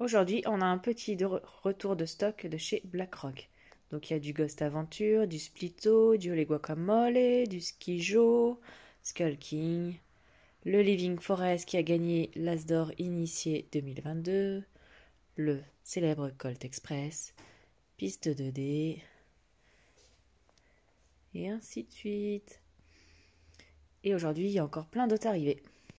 Aujourd'hui, on a un petit retour de stock de chez BlackRock. Donc il y a du Ghost Aventure, du Splito, du Olé Guacamole, du Ski Skull King, le Living Forest qui a gagné l'As d'Or initié 2022, le célèbre Colt Express, Piste 2D, et ainsi de suite. Et aujourd'hui, il y a encore plein d'autres arrivées.